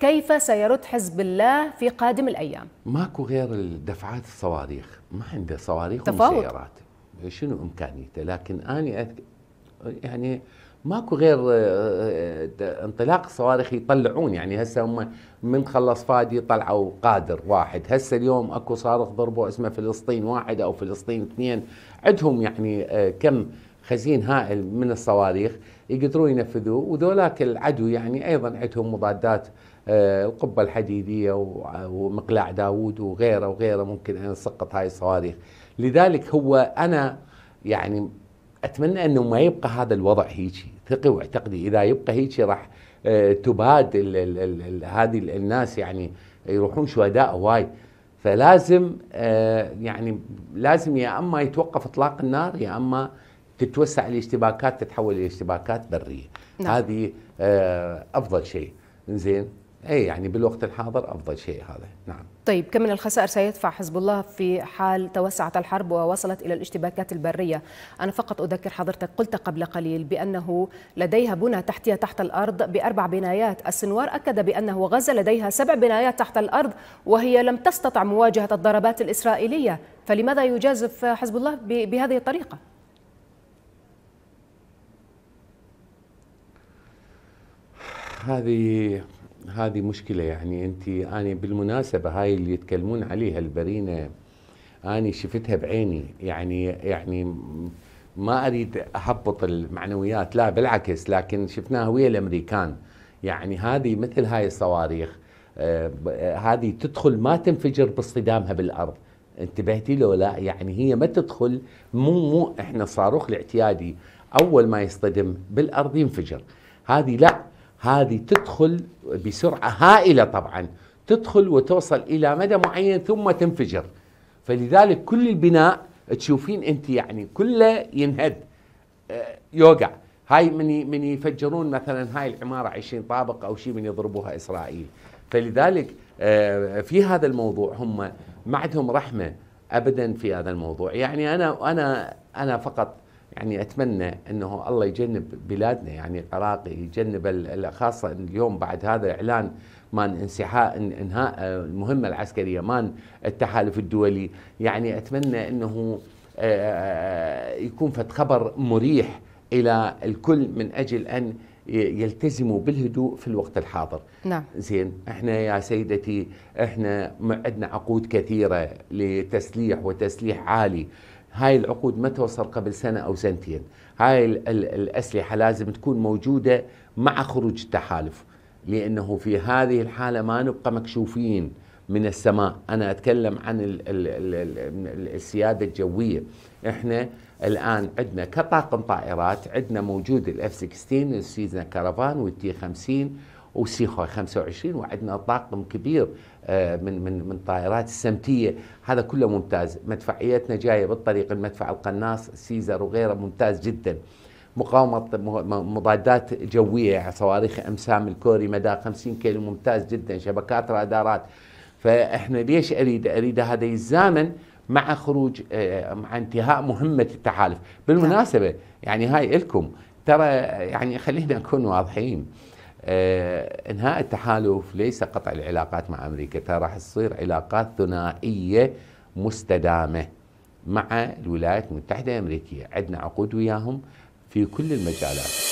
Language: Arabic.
كيف سيرد حزب الله في قادم الايام؟ ماكو غير الدفعات الصواريخ، ما عنده صواريخ تفاوض. ومسيرات شنو امكانيته؟ لكن انا يعني ماكو غير آه، آه، آه، انطلاق الصواريخ يطلعون يعني هسه هم من خلص فادي طلعوا قادر واحد هسه اليوم اكو صاروخ ضربوا اسمه فلسطين واحد او فلسطين اثنين عندهم يعني كم خزين هائل من الصواريخ يقدرون ينفذوه وذولاك العدو يعني ايضا عندهم مضادات آه، القبة الحديدية ومقلاع داوود وغيره وغيره ممكن أن نسقط هاي الصواريخ لذلك هو أنا يعني أتمنى أنه ما يبقى هذا الوضع هيجي ثقي واعتقدي إذا يبقى هيجي راح آه، تباد هذه الناس يعني يروحون شهداء هواي فلازم آه، يعني لازم يا اما يتوقف اطلاق النار يا اما تتوسع الاشتباكات تتحول الى اشتباكات بريه نعم. هذه افضل شيء زين اي يعني بالوقت الحاضر افضل شيء هذا نعم طيب كم من الخسائر سيدفع حزب الله في حال توسعت الحرب ووصلت الى الاشتباكات البريه انا فقط اذكر حضرتك قلت قبل قليل بانه لديها بنى تحتيه تحت الارض باربع بنايات السنوار اكد بانه غزه لديها سبع بنايات تحت الارض وهي لم تستطع مواجهه الضربات الاسرائيليه فلماذا يجازف حزب الله بهذه الطريقه هذه هذه مشكله يعني انت انا بالمناسبه هاي اللي يتكلمون عليها البرينه انا شفتها بعيني يعني يعني ما اريد احبط المعنويات لا بالعكس لكن شفناها ويا الامريكان يعني هذه مثل هاي الصواريخ آه، هذه تدخل ما تنفجر باصطدامها بالارض انتبهتي له لا يعني هي ما تدخل مو مو احنا الصاروخ الاعتيادي اول ما يصطدم بالارض ينفجر هذه لا هذه تدخل بسرعه هائله طبعا تدخل وتوصل الى مدى معين ثم تنفجر فلذلك كل البناء تشوفين انت يعني كله ينهد آه، يوقع هاي من من يفجرون مثلا هاي العماره 20 طابق او شيء من يضربوها اسرائيل فلذلك آه، في هذا الموضوع هم ما عندهم رحمه ابدا في هذا الموضوع يعني انا انا انا فقط يعني اتمنى انه الله يجنب بلادنا يعني العراق يجنب خاصه اليوم بعد هذا الاعلان مان انسحاء انهاء المهمه العسكريه مان التحالف الدولي يعني اتمنى انه آه، آه، يكون فد خبر مريح الى الكل من اجل ان يلتزموا بالهدوء في الوقت الحاضر نعم زين احنا يا سيدتي احنا عندنا عقود كثيره لتسليح وتسليح عالي هاي العقود ما توصل قبل سنة أو سنتين هاي الأسلحة لازم تكون موجودة مع خروج التحالف لأنه في هذه الحالة ما نبقى مكشوفين من السماء أنا أتكلم عن الـ الـ الـ السيادة الجوية إحنا الآن عندنا كطاقم طائرات عندنا موجود الأف 16 السيزن كارفان والتي 50 وسيخوا 25 وعندنا طاقم كبير آه، من من من طائرات السمتيه هذا كله ممتاز مدفعيتنا جايه بالطريق المدفع القناص سيزر وغيره ممتاز جدا مقاومة مضادات جوية صواريخ أمسام الكوري مدى 50 كيلو ممتاز جدا شبكات رادارات فإحنا ليش أريد أريد هذا يتزامن مع خروج آه، مع انتهاء مهمة التحالف بالمناسبة يعني هاي لكم ترى يعني خلينا نكون واضحين آه، انهاء التحالف ليس قطع العلاقات مع امريكا ترى راح تصير علاقات ثنائيه مستدامه مع الولايات المتحده الامريكيه عندنا عقود وياهم في كل المجالات